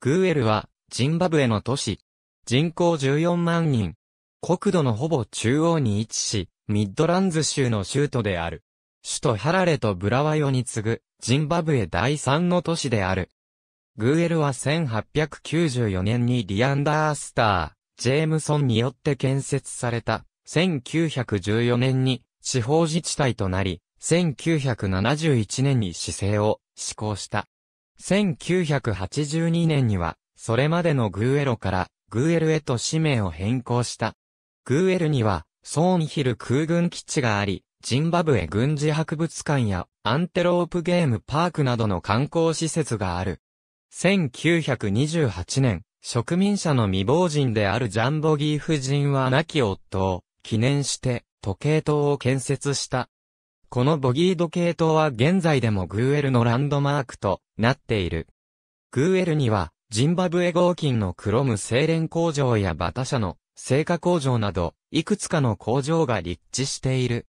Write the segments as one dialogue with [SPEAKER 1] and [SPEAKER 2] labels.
[SPEAKER 1] グー
[SPEAKER 2] エルは、ジンバブエの都市。人口14万人。国土のほぼ中央に位置し、ミッドランズ州の州都である。首都ハラレとブラワヨに次ぐ、ジンバブエ第3の都市である。グーエルは1894年にリアンダースター、ジェームソンによって建設された。1914年に地方自治体となり、1971年に市政を施行した。1982年には、それまでのグーエロからグーエルへと氏名を変更した。グーエルには、ソーンヒル空軍基地があり、ジンバブエ軍事博物館やアンテロープゲームパークなどの観光施設がある。1928年、植民者の未亡人であるジャンボギー夫人は亡き夫を記念して時計塔を建設した。このボギード系統は現在でもグーエルのランドマークとなっている。グーエルには、ジンバブエ合金のクロム精錬工場やバタ社の製菓工場など、いくつかの工場が立地している。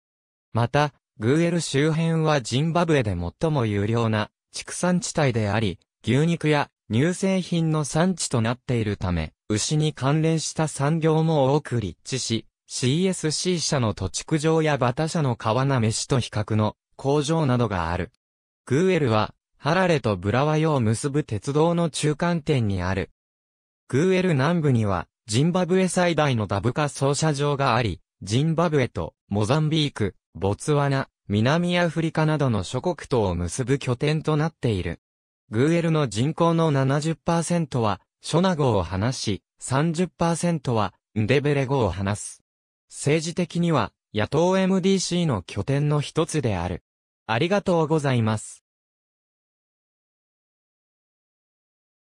[SPEAKER 2] また、グーエル周辺はジンバブエで最も有料な畜産地帯であり、牛肉や乳製品の産地となっているため、牛に関連した産業も多く立地し、CSC 社の土地区上やバタ社の川名飯と比較の工場などがある。グーエルは、ハラレとブラワヨを結ぶ鉄道の中間点にある。グーエル南部には、ジンバブエ最大のダブカ操車場があり、ジンバブエとモザンビーク、ボツワナ、南アフリカなどの諸国とを結ぶ拠点となっている。グーエルの人口の70%は、ショナ語を話し、30%は、ンデベレ語を話す。政治的には、野党 MDC の拠点の一つである。ありがとう
[SPEAKER 1] ございます。